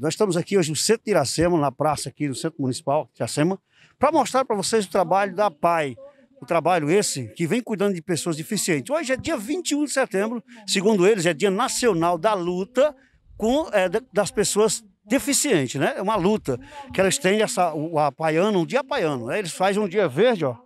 Nós estamos aqui hoje no centro de Iracema, na praça aqui no centro municipal de Iracema, para mostrar para vocês o trabalho da PAI. O trabalho esse que vem cuidando de pessoas deficientes. Hoje é dia 21 de setembro, segundo eles, é dia nacional da luta com, é, das pessoas deficientes, né? É uma luta que elas têm, essa, o apaiano, um dia apaiano. Né? Eles fazem um dia verde, ó.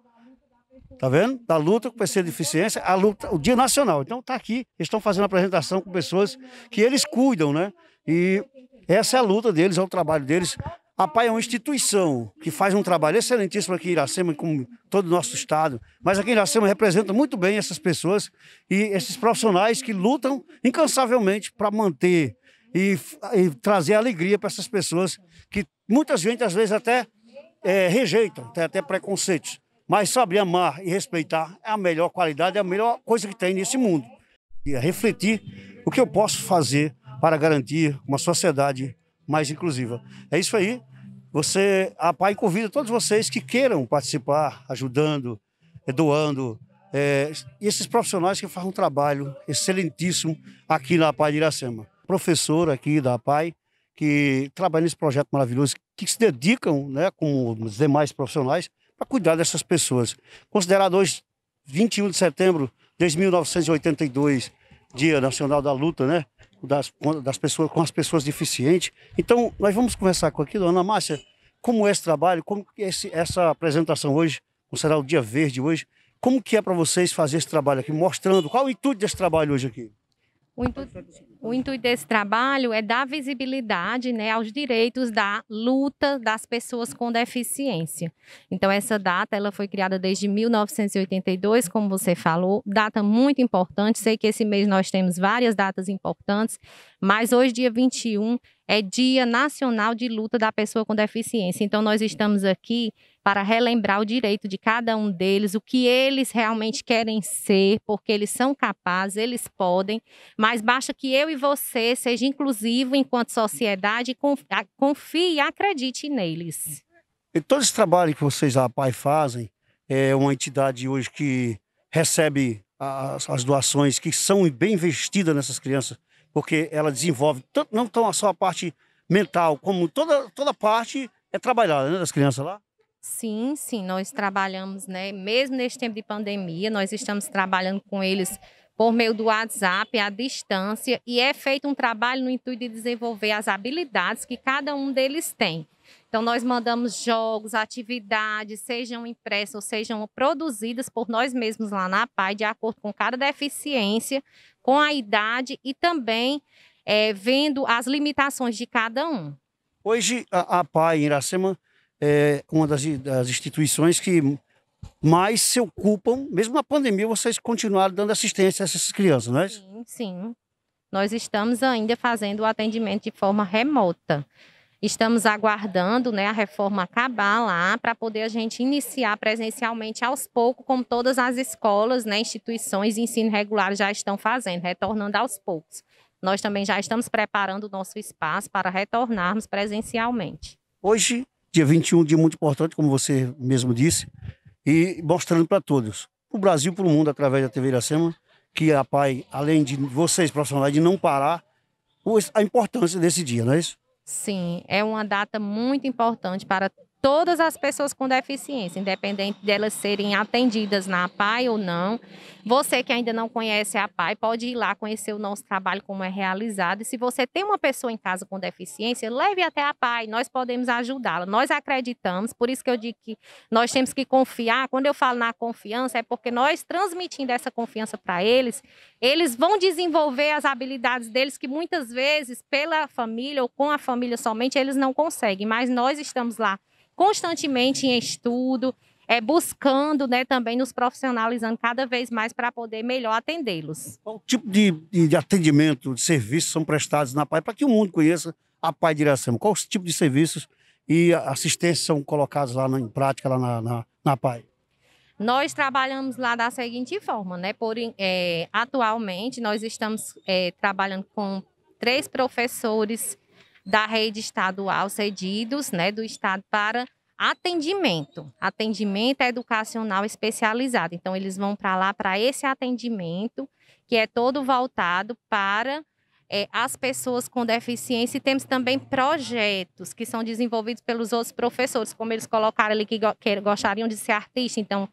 Tá vendo? Da luta com pessoas de deficiência, a luta, o dia nacional. Então tá aqui, eles estão fazendo a apresentação com pessoas que eles cuidam, né? E essa é a luta deles, é o trabalho deles. A PAI é uma instituição que faz um trabalho excelentíssimo aqui em Iracema, como todo o nosso estado. Mas aqui em Iracema representa muito bem essas pessoas e esses profissionais que lutam incansavelmente para manter e, e, trazer alegria para essas pessoas que muitas gente às vezes até é, rejeitam, tem até preconceitos. Mas saber amar e respeitar é a melhor qualidade, é a melhor coisa que tem nesse mundo. E é refletir o que eu posso fazer para garantir uma sociedade mais inclusiva. É isso aí. Você, a PAI convida todos vocês que queiram participar, ajudando, eh, doando, é, esses profissionais que fazem um trabalho excelentíssimo aqui na PAI de Iracema. Professor aqui da PAI, que trabalha nesse projeto maravilhoso, que se dedicam, né, com os demais profissionais, para cuidar dessas pessoas. Considerado hoje 21 de setembro de 1982, Dia Nacional da Luta, né? das, das pessoas, com as pessoas deficientes. Então, nós vamos conversar com aqui, dona Márcia, como é esse trabalho, como esse, essa apresentação hoje, será o dia verde hoje, como que é para vocês fazer esse trabalho aqui, mostrando qual é o intuito desse trabalho hoje aqui? O intuito, o intuito, desse trabalho é dar visibilidade né, aos direitos da luta das pessoas com deficiência. Então, essa data ela foi criada desde 1982, como você falou, data muito importante. Sei que esse mês nós temos várias datas importantes, mas hoje, dia 21, é Dia Nacional de Luta da Pessoa com Deficiência. Então, nós estamos aqui para relembrar o direito de cada um deles, o que eles realmente querem ser, porque eles são capazes, eles podem, mas basta que eu e você seja inclusivo enquanto sociedade, confie e acredite neles. E todo esse trabalho que vocês a PAI fazem, é uma entidade hoje que recebe as, as doações que são bem investidas nessas crianças, porque ela desenvolve tanto, não tão só a parte mental, como toda, toda parte é trabalhada né, das crianças lá. Sim, sim, nós trabalhamos, né? Mesmo neste tempo de pandemia, nós estamos trabalhando com eles por meio do WhatsApp, à distância, e é feito um trabalho no intuito de desenvolver as habilidades que cada um deles tem. Então, nós mandamos jogos, atividades, sejam impressas ou sejam produzidas por nós mesmos lá na PAI, de acordo com cada deficiência, com a idade e também é, vendo as limitações de cada um. Hoje, a, a PAI Iracema é uma das, das instituições que mais se ocupam, mesmo na pandemia, vocês continuaram dando assistência a essas crianças, não é? Sim, sim. Nós estamos ainda fazendo o atendimento de forma remota. Estamos aguardando né, a reforma acabar lá para poder a gente iniciar presencialmente aos poucos, como todas as escolas, né, instituições de ensino regular já estão fazendo, retornando aos poucos. Nós também já estamos preparando o nosso espaço para retornarmos presencialmente. Hoje, Dia 21, dia muito importante, como você mesmo disse, e mostrando para todos, para o Brasil, para o mundo, através da TV Iracema, que a PAI, além de vocês profissionais, de não parar, a importância desse dia, não é isso? Sim, é uma data muito importante para todas as pessoas com deficiência, independente delas serem atendidas na PAI ou não. Você que ainda não conhece a PAI, pode ir lá conhecer o nosso trabalho, como é realizado. E se você tem uma pessoa em casa com deficiência, leve até a PAI, nós podemos ajudá-la. Nós acreditamos, por isso que eu digo que nós temos que confiar. Quando eu falo na confiança, é porque nós transmitindo essa confiança para eles, eles vão desenvolver as habilidades deles que muitas vezes, pela família ou com a família somente, eles não conseguem. Mas nós estamos lá constantemente em estudo, é, buscando né, também nos profissionalizando cada vez mais para poder melhor atendê-los. Qual tipo de, de, atendimento, de serviços são prestados na PAI para que o mundo conheça a PAI de Iracema? Qual tipo de serviços e assistências são colocados lá na, em prática lá na, na, na PAI? Nós trabalhamos lá da seguinte forma, né? Por, é, atualmente, nós estamos é, trabalhando com três professores da rede estadual cedidos, né, do estado para atendimento, atendimento educacional especializado. Então eles vão para lá para esse atendimento que é todo voltado para é, as pessoas com deficiência e temos também projetos que são desenvolvidos pelos outros professores, como eles colocaram ali que, go que gostariam de ser artista. Então,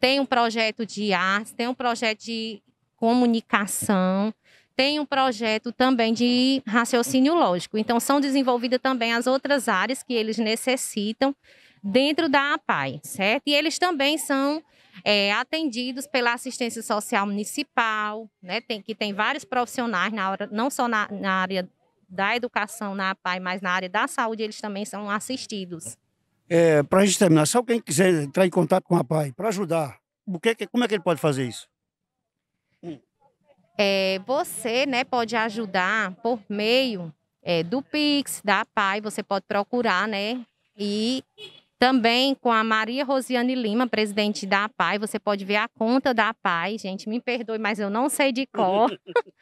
tem um projeto de artes, tem um projeto de comunicação tem um projeto também de raciocínio lógico. Então, são desenvolvidas também as outras áreas que eles necessitam dentro da APAI, certo? E eles também são é, atendidos pela assistência social municipal, né? Tem, que tem vários profissionais na hora, não só na, na área da educação na APAI, mas na área da saúde eles também são assistidos. É, para a gente terminar, se alguém quiser entrar em contato com a APAI para ajudar, o é que, como é que ele pode fazer isso? É, você né, pode ajudar por meio é, do Pix, da PAI, você pode procurar, né? E também com a Maria Rosiane Lima, presidente da PAI, você pode ver a conta da PAI. Gente, me perdoe, mas eu não sei de qual.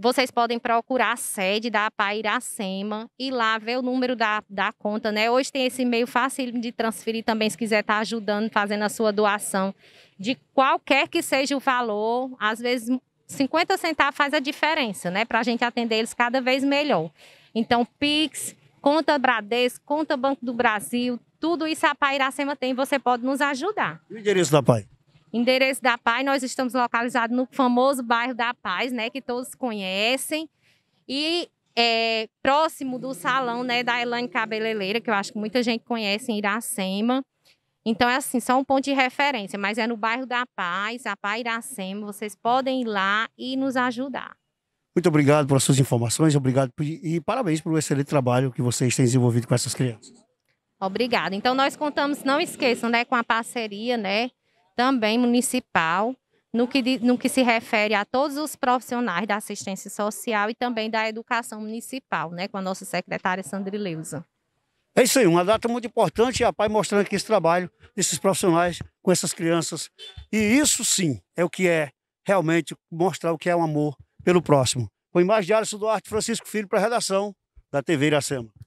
Vocês podem procurar a sede da PAI Iracema e lá ver o número da, da conta, né? Hoje tem esse meio fácil de transferir também, se quiser estar tá ajudando, fazendo a sua doação. De qualquer que seja o valor, às vezes 50 centavos faz a diferença, né? Para a gente atender eles cada vez melhor. Então, Pix, conta Bradesco, conta Banco do Brasil, tudo isso a PAI Iracema tem, você pode nos ajudar. E o endereço da PAI? Endereço da PAI, nós estamos localizados no famoso bairro da Paz, né? Que todos conhecem. E é, próximo do salão né, da Elaine Cabeleireira, que eu acho que muita gente conhece em Iracema. Então, é assim, só um ponto de referência, mas é no bairro da Paz, a Pai Iracema. Vocês podem ir lá e nos ajudar. Muito obrigado pelas suas informações, obrigado e parabéns pelo excelente trabalho que vocês têm desenvolvido com essas crianças. Obrigada. Então, nós contamos, não esqueçam, né, com a parceria, né, também municipal, no que, no que se refere a todos os profissionais da assistência social e também da educação municipal, né, com a nossa secretária Sandri Leusa. É isso aí, uma data muito importante, a PAI mostrando aqui esse trabalho desses profissionais com essas crianças. E isso sim é o que é realmente mostrar o que é o um amor pelo próximo. Com imagem de Alisson Duarte, Francisco Filho para a redação da TV Iracema.